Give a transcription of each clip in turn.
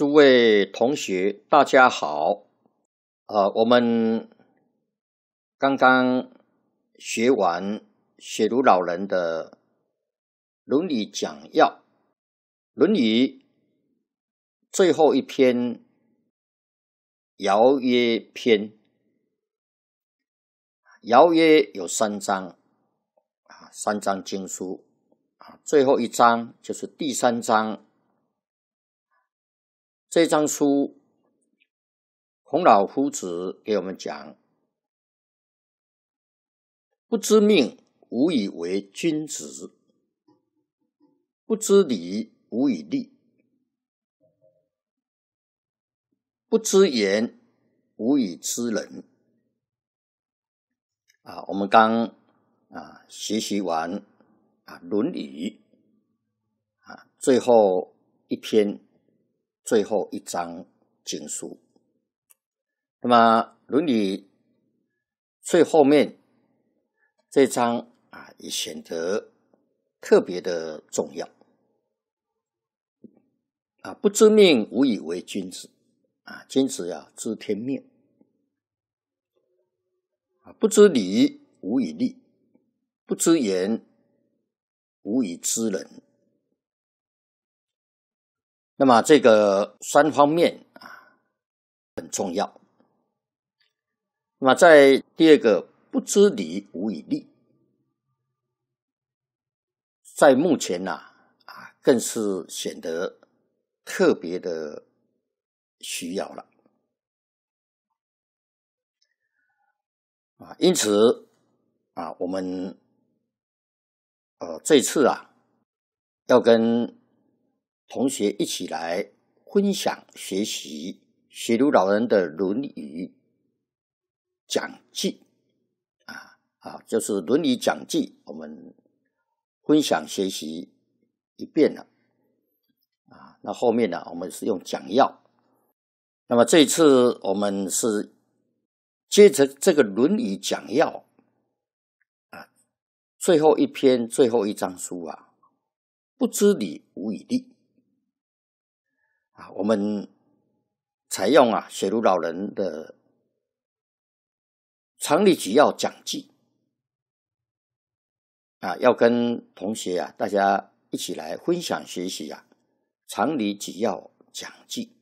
诸位同学，大家好。啊，我们刚刚学完雪茹老人的《伦理讲要，《论语》最后一篇《邀约篇》，《邀约有三章，啊，三章经书，啊，最后一章就是第三章。这张书，孔老夫子给我们讲：“不知命，无以为君子；不知礼，无以立；不知言，无以知人。”啊，我们刚啊学习完啊《论语》啊最后一篇。最后一章经书，那么伦理最后面这章啊，也显得特别的重要啊。不知命，无以为君子啊。君子要知天命啊。不知礼，无以立；不知言，无以知人。那么这个三方面啊很重要。那么在第二个“不知理无以立”，在目前呢啊更是显得特别的需要了啊。因此啊，我们呃这次啊要跟。同学一起来分享学习许如老人的《论语讲记》啊，啊，就是《论语讲记》，我们分享学习一遍了啊。那后面呢，我们是用讲要。那么这次我们是接着这个《论语讲要》啊，最后一篇、最后一章书啊，不知礼，无以立。我们采用啊，水陆老人的《常理举要讲记》啊，要跟同学啊大家一起来分享学习啊常理举要讲记》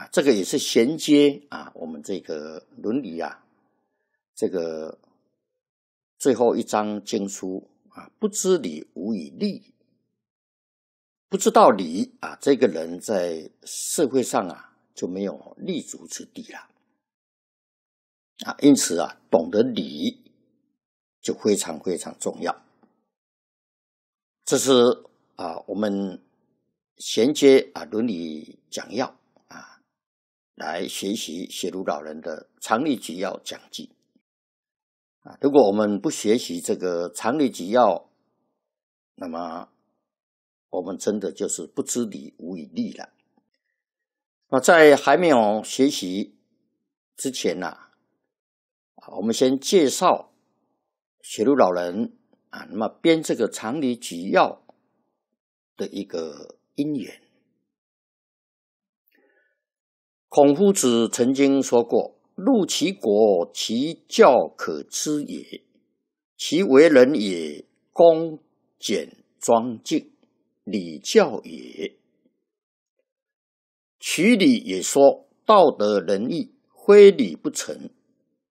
啊，这个也是衔接啊，我们这个伦理啊这个最后一章经书啊，不知礼无以立。不知道理啊，这个人在社会上啊就没有立足之地了啊。因此啊，懂得礼就非常非常重要。这是啊，我们衔接啊伦理讲要啊来学习写入老人的常理辑要讲记啊。如果我们不学习这个常理辑要，那么。我们真的就是不知理无以立了。那在还没有学习之前呢，啊，我们先介绍雪路老人啊。那么编这个《常理举要》的一个因缘，孔夫子曾经说过：“入其国，其教可知也。其为人也，恭俭庄敬。”礼教也，曲礼也说道德仁义，非礼不成；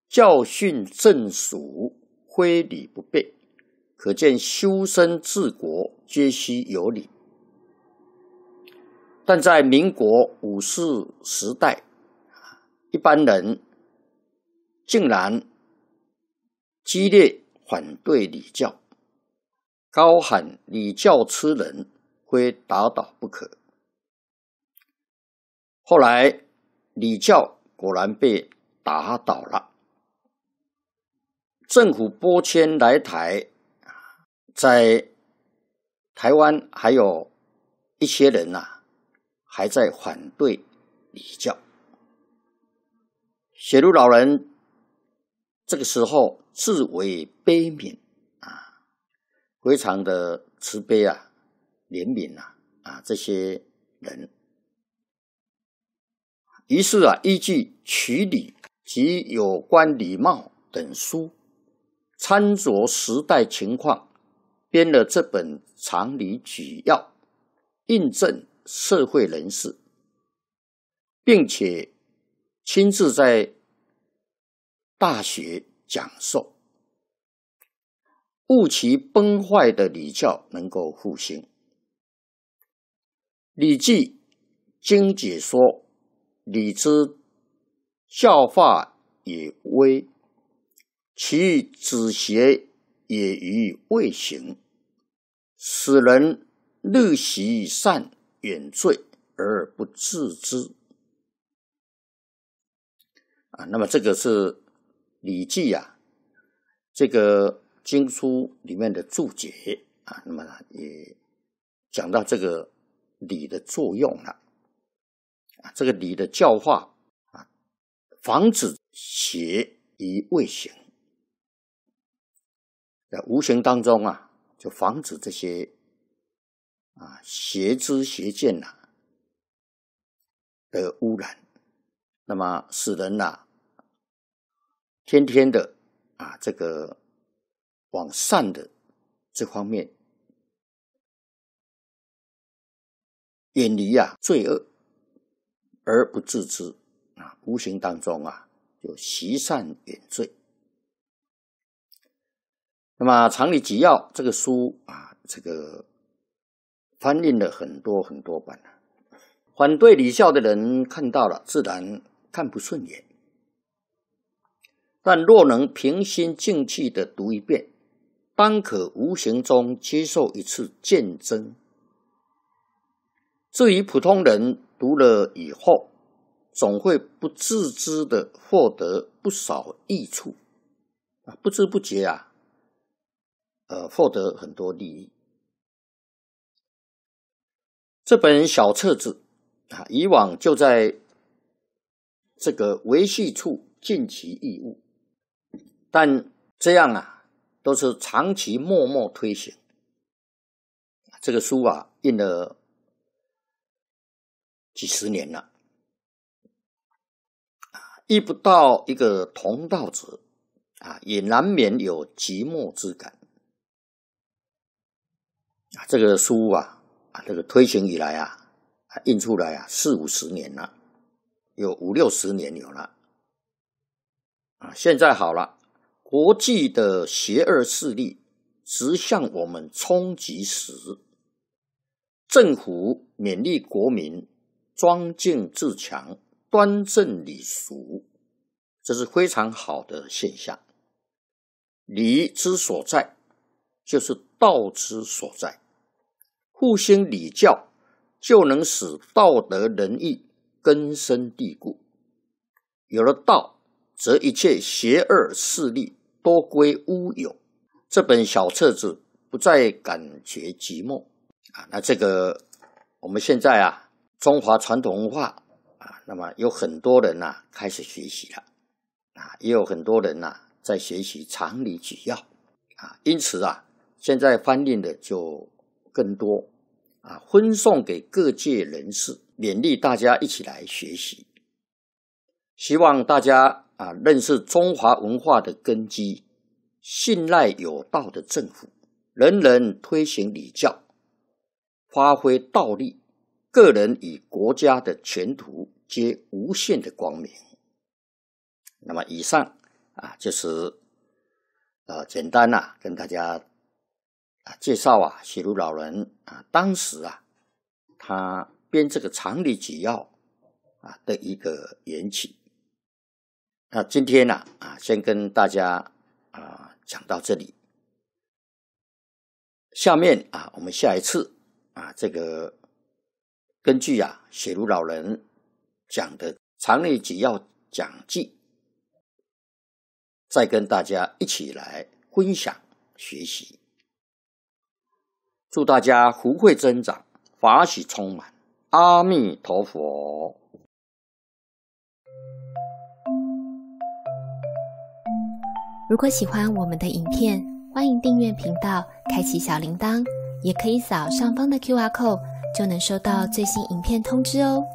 教训正俗，非礼不备。可见修身治国，皆须有礼。但在民国五四时代，一般人竟然激烈反对礼教，高喊礼教吃人。非打倒不可。后来礼教果然被打倒了。政府拨迁来台，在台湾还有一些人呐，还在反对礼教。写入老人这个时候自为悲悯啊，非常的慈悲啊。怜悯呐，啊，这些人，于是啊，依据《曲礼》及有关礼貌等书，参着时代情况，编了这本《常理举要》，印证社会人士，并且亲自在大学讲授，务其崩坏的礼教能够复兴。《礼记》经解说：“礼之教化也微，其子邪也于未行，使人乐习善远罪而不自知。”啊，那么这个是《礼记》啊，这个经书里面的注解啊，那么也讲到这个。礼的作用了啊，这个礼的教化啊，防止邪以未形，在无形当中啊，就防止这些啊邪知邪见呐的污染，那么使人呐天天的啊这个往善的这方面。远离呀罪恶而不自知啊，无形当中啊就习善远罪。那么《常理集要》这个书啊，这个翻印了很多很多版啊，反对礼教的人看到了，自然看不顺眼。但若能平心静气的读一遍，当可无形中接受一次见证。至于普通人读了以后，总会不自知的获得不少益处，啊，不知不觉啊，呃，获得很多利益。这本小册子啊，以往就在这个维系处尽其义务，但这样啊，都是长期默默推行。这个书啊，印了。几十年了，啊，遇不到一个同道者，啊，也难免有寂寞之感。啊，这个书啊，啊，这个推行以来啊，啊，印出来啊，四五十年了，有五六十年有了。啊，现在好了，国际的邪恶势力直向我们冲击时，政府勉励国民。庄敬自强，端正礼俗，这是非常好的现象。礼之所在，就是道之所在。复兴礼教，就能使道德仁义根深蒂固。有了道，则一切邪恶势力都归乌有。这本小册子不再感觉寂寞啊！那这个，我们现在啊。中华传统文化啊，那么有很多人呢开始学习了啊，也有很多人呢在学习常理取要啊，因此啊，现在翻印的就更多啊，分送给各界人士，勉励大家一起来学习，希望大家啊认识中华文化的根基，信赖有道的政府，人人推行礼教，发挥道力。个人与国家的前途皆无限的光明。那么以上啊，就是呃简单呐，跟大家啊介绍啊许如老人啊当时啊他编这个《长理解要》啊的一个缘起。那今天呢啊，先跟大家啊讲到这里。下面啊，我们下一次啊这个。根据呀，雪如老人讲的《常理几要讲记》，再跟大家一起来分享学习。祝大家福慧增长，法喜充满。阿弥陀佛。如果喜欢我们的影片，欢迎订阅频道，开启小铃铛，也可以扫上方的 Q R code。就能收到最新影片通知哦。